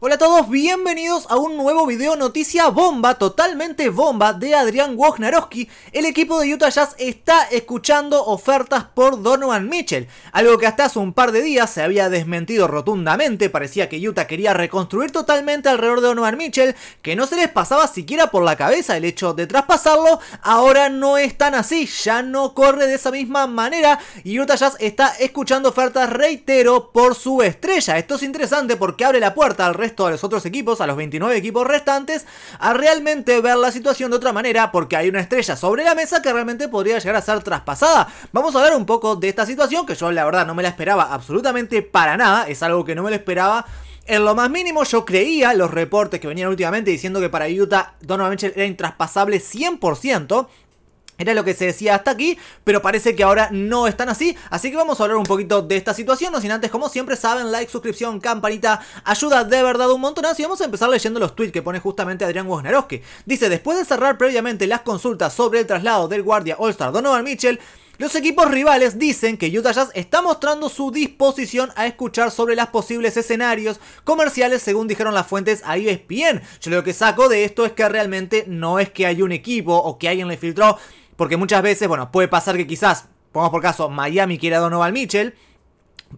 Hola a todos, bienvenidos a un nuevo video noticia bomba, totalmente bomba, de Adrián Wojnarowski. El equipo de Utah Jazz está escuchando ofertas por Donovan Mitchell, algo que hasta hace un par de días se había desmentido rotundamente, parecía que Utah quería reconstruir totalmente alrededor de Donovan Mitchell, que no se les pasaba siquiera por la cabeza el hecho de traspasarlo, ahora no es tan así, ya no corre de esa misma manera y Utah Jazz está escuchando ofertas, reitero, por su estrella. Esto es interesante porque abre la puerta al a los otros equipos, a los 29 equipos restantes, a realmente ver la situación de otra manera porque hay una estrella sobre la mesa que realmente podría llegar a ser traspasada. Vamos a hablar un poco de esta situación que yo la verdad no me la esperaba absolutamente para nada, es algo que no me lo esperaba. En lo más mínimo yo creía los reportes que venían últimamente diciendo que para Utah Donovan Mitchell era intraspasable 100%. Era lo que se decía hasta aquí, pero parece que ahora no están así, así que vamos a hablar un poquito de esta situación, no sin antes, como siempre saben, like, suscripción, campanita, ayuda de verdad un montonazo y vamos a empezar leyendo los tweets que pone justamente Adrián Wojnarowski. Dice, después de cerrar previamente las consultas sobre el traslado del guardia All-Star Donovan Mitchell, los equipos rivales dicen que Utah Jazz está mostrando su disposición a escuchar sobre los posibles escenarios comerciales según dijeron las fuentes a ESPN. Yo lo que saco de esto es que realmente no es que hay un equipo o que alguien le filtró porque muchas veces, bueno, puede pasar que quizás, pongamos por caso, Miami quiera a Donovan Mitchell.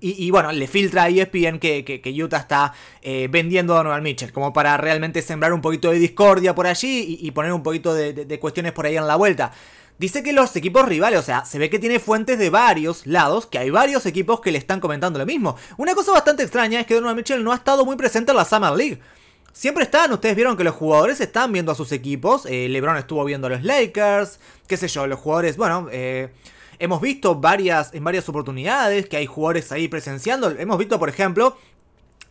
Y, bueno, le filtra a ESPN que, que, Utah está eh, vendiendo a Donovan Mitchell, como para realmente sembrar un poquito de discordia por allí y, poner un poquito de, de cuestiones por ahí en la vuelta. Dice que los equipos rivales, o sea, se ve que tiene fuentes de varios lados, que hay varios equipos que le están comentando lo mismo. Una cosa bastante extraña es que Donovan Mitchell no ha estado muy presente en la Summer League. Siempre están, ustedes vieron que los jugadores están viendo a sus equipos. Eh, LeBron estuvo viendo a los Lakers, qué sé yo, los jugadores, bueno, eh, hemos visto varias, en varias oportunidades que hay jugadores ahí presenciando. Hemos visto, por ejemplo,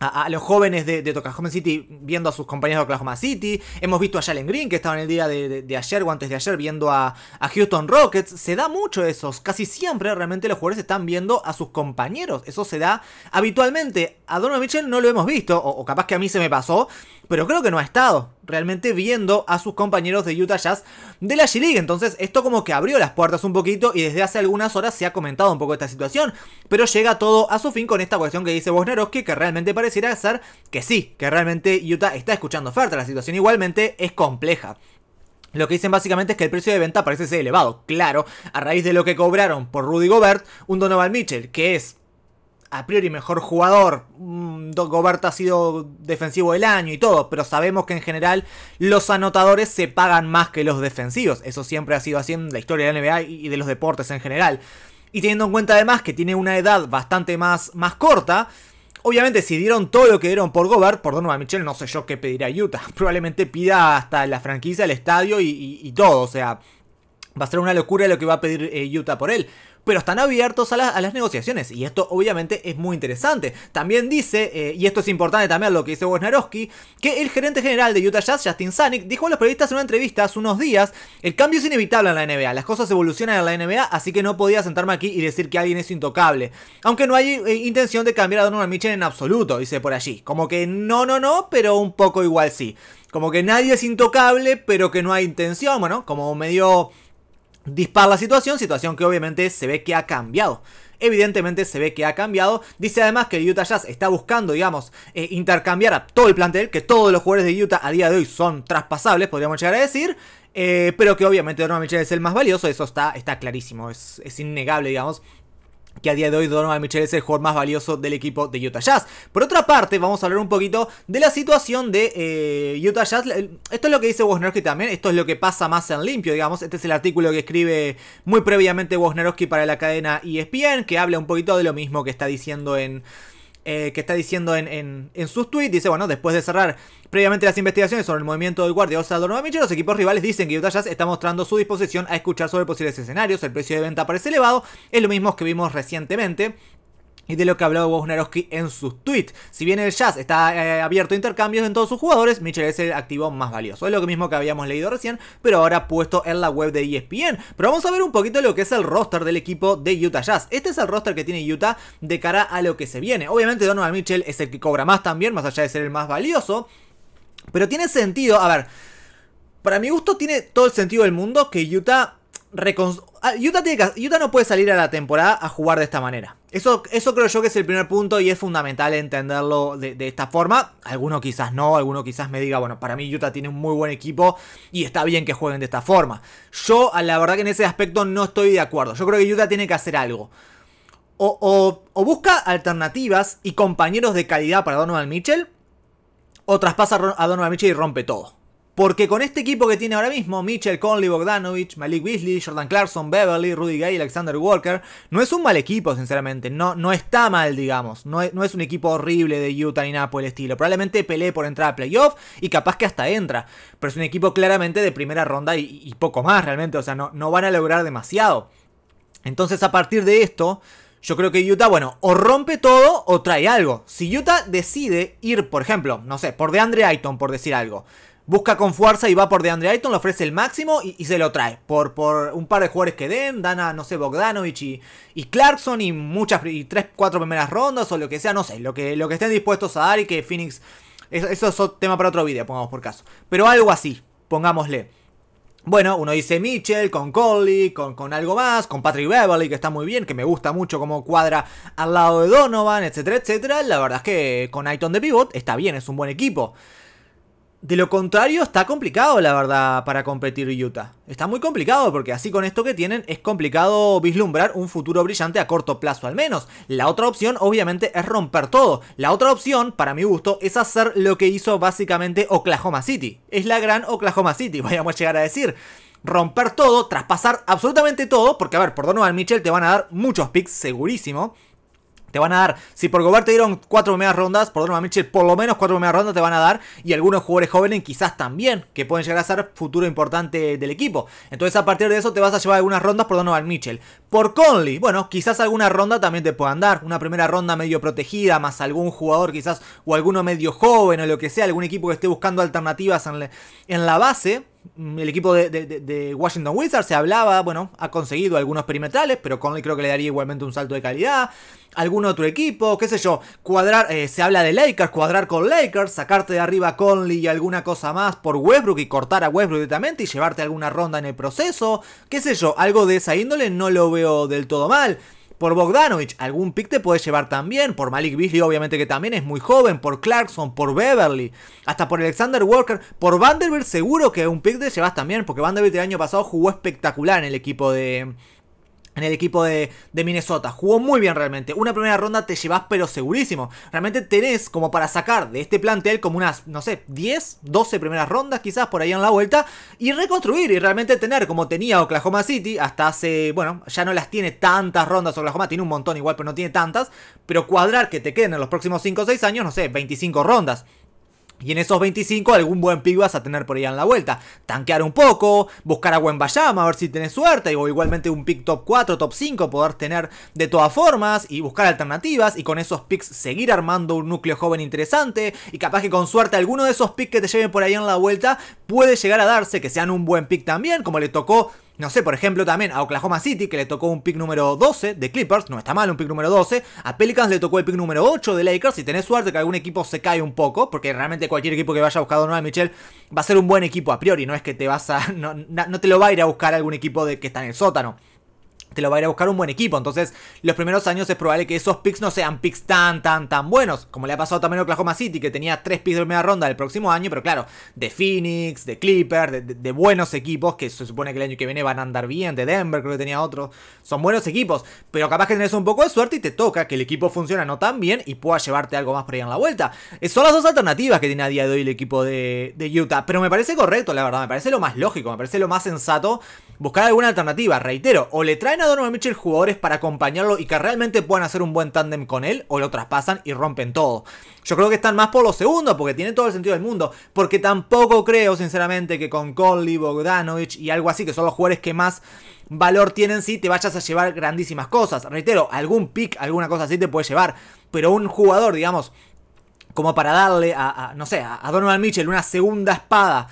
a, los jóvenes de, de, Oklahoma City viendo a sus compañeros de Oklahoma City. Hemos visto a Jalen Green, que estaba en el día de, ayer o antes de ayer, viendo a, Houston Rockets. Se da mucho eso. Casi siempre realmente los jugadores están viendo a sus compañeros. Eso se da habitualmente. A Donovan Mitchell no lo hemos visto, o, o capaz que a mí se me pasó pero creo que no ha estado realmente viendo a sus compañeros de Utah Jazz de la G-League. Entonces, esto como que abrió las puertas un poquito y desde hace algunas horas se ha comentado un poco esta situación. Pero llega todo a su fin con esta cuestión que dice Wojnarowski, que realmente pareciera ser que sí, que realmente Utah está escuchando ofertas. La situación igualmente es compleja. Lo que dicen básicamente es que el precio de venta parece ser elevado, claro, a raíz de lo que cobraron por Rudy Gobert, un Donovan Mitchell, que es a priori mejor jugador. Mm, Gobert ha sido defensivo del año y todo, pero sabemos que en general los anotadores se pagan más que los defensivos. Eso siempre ha sido así en la historia de la NBA y de los deportes en general. Y teniendo en cuenta además que tiene una edad bastante más, más corta, Obviamente, si dieron todo lo que dieron por Gobert, por Donovan Mitchell, no sé yo qué pedirá Utah. Probablemente pida hasta la franquicia, el estadio y, todo. O sea, va a ser una locura lo que va a pedir eh, Utah por él pero están abiertos a, las negociaciones y esto obviamente es muy interesante. También dice, eh, y esto es importante también lo que dice Wojnarowski, que el gerente general de Utah Jazz, Justin Sanic, dijo a los periodistas en una entrevista hace unos días, el cambio es inevitable en la NBA, las cosas evolucionan en la NBA, así que no podía sentarme aquí y decir que alguien es intocable. Aunque no hay eh, intención de cambiar a Donovan Mitchell en absoluto, dice por allí. Como que no, no, no, pero un poco igual sí. Como que nadie es intocable, pero que no hay intención, bueno, como medio dispara la situación, situación que obviamente se ve que ha cambiado. Evidentemente se ve que ha cambiado. Dice además que Utah Jazz está buscando, digamos, eh, intercambiar a todo el plantel, que todos los jugadores de Utah a día de hoy son traspasables, podríamos llegar a decir. Eh, pero que obviamente Donovan Mitchell es el más valioso, eso está, está clarísimo, es, es innegable, digamos, que a día de hoy Donovan Michel es el jugador más valioso del equipo de Utah Jazz. Por otra parte, vamos a hablar un poquito de la situación de eh, Utah Jazz. Esto es lo que dice Wojnarowski también, esto es lo que pasa más en limpio, digamos. Este es el artículo que escribe muy previamente Wojnarowski para la cadena ESPN, que habla un poquito de lo mismo que está diciendo en eh, que está diciendo en, en, sus tweets, dice, bueno, después de cerrar previamente las investigaciones sobre el movimiento del guardia de los equipos rivales dicen que Utah Jazz está mostrando su disposición a escuchar sobre posibles escenarios, el precio de venta parece elevado, es lo mismo que vimos recientemente, y de lo que habló hablado en sus tweets. Si bien el Jazz está eh, abierto a intercambios en todos sus jugadores, Mitchell es el activo más valioso. Es lo mismo que habíamos leído recién, pero ahora puesto en la web de ESPN. Pero vamos a ver un poquito lo que es el roster del equipo de Utah Jazz. Este es el roster que tiene Utah de cara a lo que se viene. Obviamente Donovan Mitchell es el que cobra más también, más allá de ser el más valioso. Pero tiene sentido, a ver, para mi gusto tiene todo el sentido del mundo que Utah Ah, Utah, no puede salir a la temporada a jugar de esta manera. Eso, eso creo yo que es el primer punto y es fundamental entenderlo de, esta forma. Alguno quizás no, alguno quizás me diga, bueno, para mí Utah tiene un muy buen equipo y está bien que jueguen de esta forma. Yo, la verdad que en ese aspecto no estoy de acuerdo. Yo creo que Utah tiene que hacer algo. O, o busca alternativas y compañeros de calidad para Donovan Mitchell, o traspasa a Donovan Mitchell y rompe todo. Porque con este equipo que tiene ahora mismo, Mitchell, Conley, Bogdanovich, Malik Weasley, Jordan Clarkson, Beverly, Rudy Gay, Alexander Walker, no es un mal equipo, sinceramente. No, no está mal, digamos. No es, no es un equipo horrible de Utah ni nada por el estilo. Probablemente pelee por entrar a playoff y capaz que hasta entra. Pero es un equipo claramente de primera ronda y, poco más, realmente. O sea, no, no van a lograr demasiado. Entonces, a partir de esto, yo creo que Utah, bueno, o rompe todo o trae algo. Si Utah decide ir, por ejemplo, no sé, por DeAndre Ayton, por decir algo busca con fuerza y va por DeAndre Ayton, le ofrece el máximo y, se lo trae. Por, por, un par de jugadores que den, dan a, no sé, Bogdanovich y, Clarkson y muchas, y tres, cuatro primeras rondas o lo que sea, no sé, lo que, lo que estén dispuestos a dar y que Phoenix... Eso, es tema para otro video, pongamos por caso. Pero algo así, pongámosle. Bueno, uno dice Mitchell, con Coley, con, con, algo más, con Patrick Beverly, que está muy bien, que me gusta mucho como cuadra al lado de Donovan, etcétera, etcétera. La verdad es que con Ayton de pivot está bien, es un buen equipo. De lo contrario, está complicado, la verdad, para competir Utah. Está muy complicado, porque así con esto que tienen, es complicado vislumbrar un futuro brillante a corto plazo al menos. La otra opción, obviamente, es romper todo. La otra opción, para mi gusto, es hacer lo que hizo básicamente Oklahoma City. Es la gran Oklahoma City, vayamos a llegar a decir romper todo, traspasar absolutamente todo, porque a ver, por Donovan Mitchell te van a dar muchos picks, segurísimo. Te van a dar, si por Gobert te dieron cuatro primeras rondas, por Donovan Mitchell por lo menos cuatro primeras rondas te van a dar. Y algunos jugadores jóvenes quizás también, que pueden llegar a ser futuro importante del equipo. Entonces a partir de eso te vas a llevar algunas rondas por Donovan Mitchell. Por Conley, bueno, quizás alguna ronda también te puedan dar. Una primera ronda medio protegida, más algún jugador quizás, o alguno medio joven o lo que sea, algún equipo que esté buscando alternativas en la base Mm, el equipo de, Washington Wizards se hablaba, bueno, ha conseguido algunos perimetrales, pero Conley creo que le daría igualmente un salto de calidad. Algún otro equipo, qué sé yo, cuadrar, eh, se habla de Lakers, cuadrar con Lakers, sacarte de arriba Conley y alguna cosa más por Westbrook y cortar a Westbrook directamente y llevarte alguna ronda en el proceso, qué sé yo, algo de esa índole no lo veo del todo mal. Por Bogdanovich, algún pick te puedes llevar también. Por Malik Beasley, obviamente que también es muy joven. Por Clarkson, por Beverly, hasta por Alexander Walker. Por Vanderbilt, seguro que un pick te llevas también, porque Vanderbilt el año pasado jugó espectacular en el equipo de, en el equipo de, Minnesota. Jugó muy bien realmente. Una primera ronda te llevas pero segurísimo. Realmente tenés como para sacar de este plantel como unas, no sé, 10, 12 primeras rondas quizás por ahí en la vuelta. Y reconstruir y realmente tener como tenía Oklahoma City hasta hace, bueno, ya no las tiene tantas rondas. Oklahoma tiene un montón igual pero no tiene tantas. Pero cuadrar que te queden en los próximos 5 o 6 años, no sé, 25 rondas. Y en esos 25 algún buen pick vas a tener por ahí en la vuelta. Tanquear un poco, buscar a buen Bayama, a ver si tenés suerte. O igualmente un pick top 4, top 5 poder tener de todas formas. Y buscar alternativas. Y con esos picks seguir armando un núcleo joven interesante. Y capaz que con suerte alguno de esos picks que te lleven por ahí en la vuelta puede llegar a darse que sean un buen pick también. Como le tocó no sé, por ejemplo, también a Oklahoma City, que le tocó un pick número 12 de Clippers, no está mal un pick número 12. A Pelicans le tocó el pick número 8 de Lakers. y tenés suerte que algún equipo se cae un poco, porque realmente cualquier equipo que vaya a buscar a Donovan Mitchell va a ser un buen equipo a priori. No es que te vas a. No, no te lo va a ir a buscar algún equipo de que está en el sótano te lo va a ir a buscar un buen equipo. Entonces, los primeros años es probable que esos picks no sean picks tan, tan, tan buenos. Como le ha pasado también a Oklahoma City, que tenía tres picks de primera ronda del próximo año, pero claro, de Phoenix, de Clipper, de, buenos equipos, que se supone que el año que viene van a andar bien, de Denver creo que tenía otro. Son buenos equipos, pero capaz que tenés un poco de suerte y te toca que el equipo funciona no tan bien y pueda llevarte algo más por ahí en la vuelta. Eh, son las dos alternativas que tiene a día de hoy el equipo de, de Utah, pero me parece correcto, la verdad, me parece lo más lógico, me parece lo más sensato buscar alguna alternativa, reitero, o le traen a Donovan Mitchell jugadores para acompañarlo y que realmente puedan hacer un buen tándem con él, o lo traspasan y rompen todo. Yo creo que están más por lo segundo, porque tiene todo el sentido del mundo, porque tampoco creo, sinceramente, que con Conley, Bogdanovich y algo así, que son los jugadores que más valor tienen si te vayas a llevar grandísimas cosas. Reitero, algún pick, alguna cosa así te puede llevar, pero un jugador, digamos, como para darle a, no sé, a Donovan Mitchell una segunda espada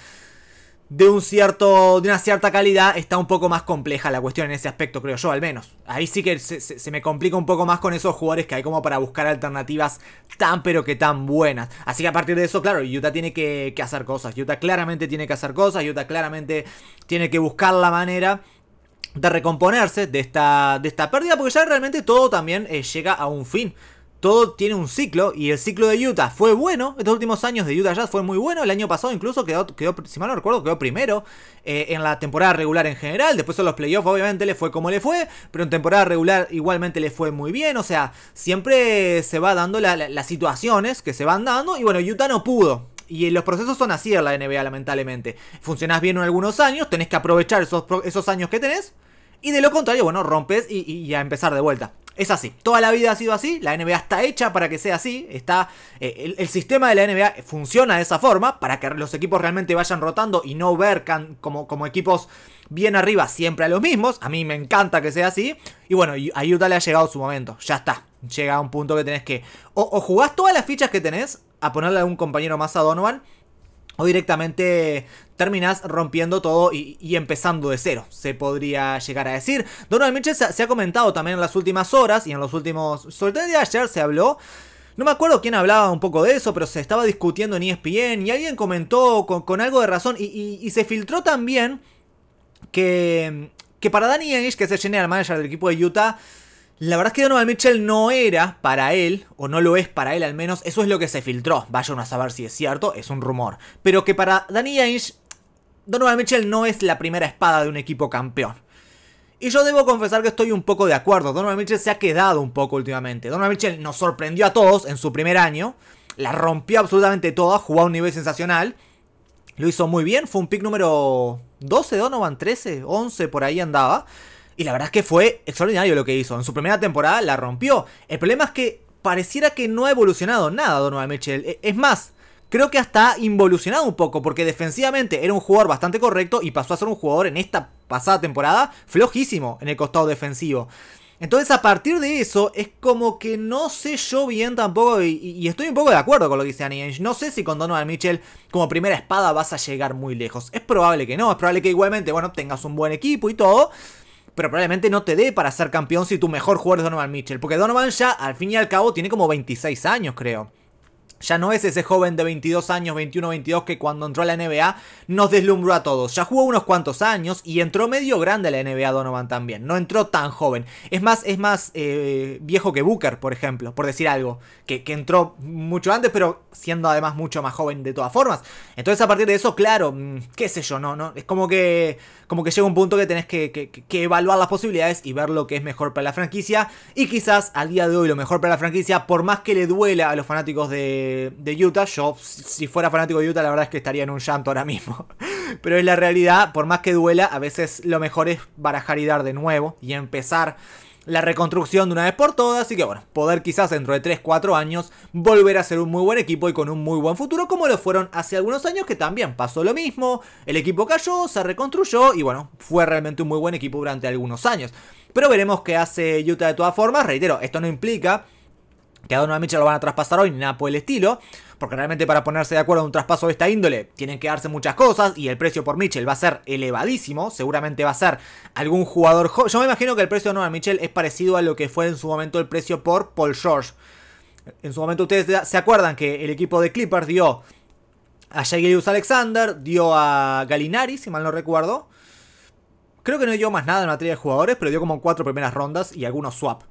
de, un cierto, de una cierta calidad, está un poco más compleja la cuestión en ese aspecto, creo yo, al menos. Ahí sí que se, me complica un poco más con esos jugadores que hay como para buscar alternativas tan pero que tan buenas. Así que a partir de eso, claro, Utah tiene que, hacer cosas. Utah claramente tiene que hacer cosas, Utah claramente tiene que buscar la manera de recomponerse de esta, de esta pérdida, porque ya realmente todo también eh, llega a un fin todo tiene un ciclo y el ciclo de Utah fue bueno. Estos últimos años de Utah Jazz fue muy bueno. El año pasado incluso quedó, si mal no recuerdo, quedó primero eh, en la temporada regular en general. Después en los playoffs obviamente le fue como le fue, pero en temporada regular igualmente le fue muy bien. O sea, siempre se va dando las situaciones que se van dando y bueno, Utah no pudo. Y los procesos son así en la NBA, lamentablemente. Funcionás bien en algunos años, tenés que aprovechar esos, esos años que tenés. Y de lo contrario, bueno, rompes y a empezar de vuelta. Es así, toda la vida ha sido así, la NBA está hecha para que sea así, está, eh, el, sistema de la NBA funciona de esa forma, para que los equipos realmente vayan rotando y no ver como, como equipos bien arriba siempre a los mismos, a mí me encanta que sea así, y bueno, a Utah le ha llegado su momento, ya está, llega a un punto que tenés que, o, o jugás todas las fichas que tenés, a ponerle a un compañero más a Donovan, o directamente terminas rompiendo todo y, empezando de cero, se podría llegar a decir. Donald Mitchell se, ha comentado también en las últimas horas y en los últimos... Sobre de ayer se habló... No me acuerdo quién hablaba un poco de eso, pero se estaba discutiendo en ESPN y alguien comentó con, algo de razón y, se filtró también que, que para Danny English, que es el general manager del equipo de Utah, la verdad es que Donovan Mitchell no era para él, o no lo es para él al menos, eso es lo que se filtró. Vayan a saber si es cierto, es un rumor. Pero que para Danny Ainge, Donovan Mitchell no es la primera espada de un equipo campeón. Y yo debo confesar que estoy un poco de acuerdo. Donovan Mitchell se ha quedado un poco últimamente. Donovan Mitchell nos sorprendió a todos en su primer año. La rompió absolutamente toda, jugó a un nivel sensacional. Lo hizo muy bien, fue un pick número 12, Donovan 13, 11, por ahí andaba. Y la verdad es que fue extraordinario lo que hizo. En su primera temporada la rompió. El problema es que pareciera que no ha evolucionado nada Donovan Mitchell. E, es más, creo que hasta ha involucionado un poco, porque defensivamente era un jugador bastante correcto y pasó a ser un jugador en esta pasada temporada flojísimo en el costado defensivo. Entonces a partir de eso es como que no sé yo bien tampoco y, estoy un poco de acuerdo con lo que dice Annie No sé si con Donovan Mitchell como primera espada vas a llegar muy lejos. Es probable que no, es probable que igualmente, bueno, tengas un buen equipo y todo, pero probablemente no te dé para ser campeón si tu mejor jugador es Donovan Mitchell, porque Donovan ya al fin y al cabo tiene como 26 años, creo. Ya no es ese joven de 22 años, 21, 22 que cuando entró a la NBA nos deslumbró a todos. Ya jugó unos cuantos años y entró medio grande a la NBA Donovan también. No entró tan joven. Es más, es más eh, viejo que Booker, por ejemplo, por decir algo. Que, entró mucho antes, pero siendo además mucho más joven de todas formas. Entonces a partir de eso, claro, mm, qué sé yo, no, no. Es como que, como que llega un punto que tenés que, que evaluar las posibilidades y ver lo que es mejor para la franquicia. Y quizás al día de hoy lo mejor para la franquicia, por más que le duela a los fanáticos de de, Utah. Yo, si fuera fanático de Utah, la verdad es que estaría en un llanto ahora mismo. Pero es la realidad, por más que duela, a veces lo mejor es barajar y dar de nuevo y empezar la reconstrucción de una vez por todas. Así que bueno, poder quizás dentro de 3-4 años volver a ser un muy buen equipo y con un muy buen futuro, como lo fueron hace algunos años, que también pasó lo mismo. El equipo cayó, se reconstruyó y bueno, fue realmente un muy buen equipo durante algunos años. Pero veremos qué hace Utah de todas formas. Reitero, esto no implica que a Donovan Mitchell lo van a traspasar hoy, ni nada por el estilo, porque realmente para ponerse de acuerdo en un traspaso de esta índole tienen que darse muchas cosas y el precio por Mitchell va a ser elevadísimo, seguramente va a ser algún jugador Yo me imagino que el precio de Donovan Mitchell es parecido a lo que fue en su momento el precio por Paul George. En su momento ustedes se acuerdan que el equipo de Clippers dio a Jagelius Alexander, dio a Galinari, si mal no recuerdo. Creo que no dio más nada en materia de jugadores, pero dio como cuatro primeras rondas y algunos swap.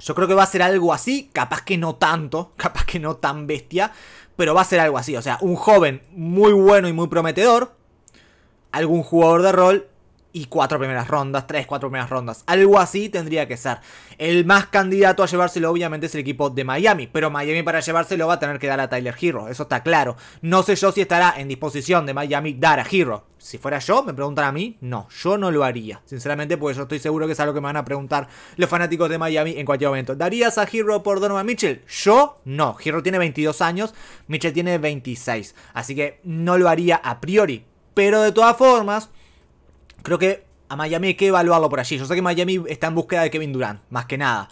Yo creo que va a ser algo así, capaz que no tanto, capaz que no tan bestia, pero va a ser algo así. O sea, un joven muy bueno y muy prometedor, algún jugador de rol y cuatro primeras rondas, tres, cuatro primeras rondas. Algo así tendría que ser. El más candidato a llevárselo obviamente es el equipo de Miami, pero Miami para llevárselo va a tener que dar a Tyler Hero, eso está claro. No sé yo si estará en disposición de Miami dar a Hero. Si fuera yo, me preguntan a mí, no, yo no lo haría. Sinceramente, pues yo estoy seguro que es algo que me van a preguntar los fanáticos de Miami en cualquier momento. ¿Darías a Hero por Donovan Mitchell? Yo no. Hero tiene 22 años, Mitchell tiene 26. Así que no lo haría a priori. Pero de todas formas, Creo que a Miami hay que evaluarlo por allí. Yo sé que Miami está en búsqueda de Kevin Durant, más que nada.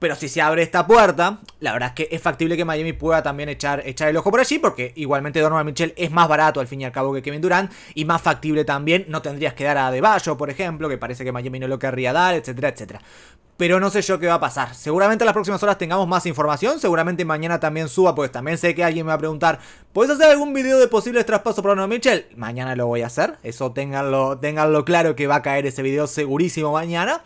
Pero si se abre esta puerta, la verdad es que es factible que Miami pueda también echar, echar el ojo por allí, porque igualmente Donovan Mitchell es más barato al fin y al cabo que Kevin Durant, y más factible también, no tendrías que dar a Bayo, por ejemplo, que parece que Miami no lo querría dar, etcétera, etcétera pero no sé yo qué va a pasar. Seguramente en las próximas horas tengamos más información, seguramente mañana también suba, pues también sé que alguien me va a preguntar, ¿puedes hacer algún video de posibles traspasos para No Mitchell? Mañana lo voy a hacer, eso ténganlo, ténganlo claro que va a caer ese video segurísimo mañana.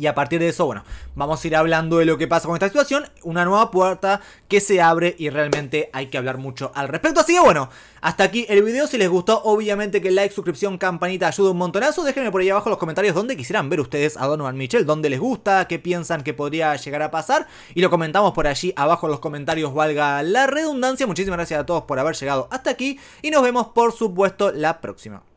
Y a partir de eso, bueno, vamos a ir hablando de lo que pasa con esta situación. Una nueva puerta que se abre y realmente hay que hablar mucho al respecto. Así que bueno, hasta aquí el video. Si les gustó, obviamente que like, suscripción, campanita ayuda un montonazo. Déjenme por ahí abajo en los comentarios dónde quisieran ver ustedes a Donovan Mitchell, dónde les gusta, qué piensan que podría llegar a pasar. Y lo comentamos por allí abajo en los comentarios, valga la redundancia. Muchísimas gracias a todos por haber llegado hasta aquí. Y nos vemos, por supuesto, la próxima.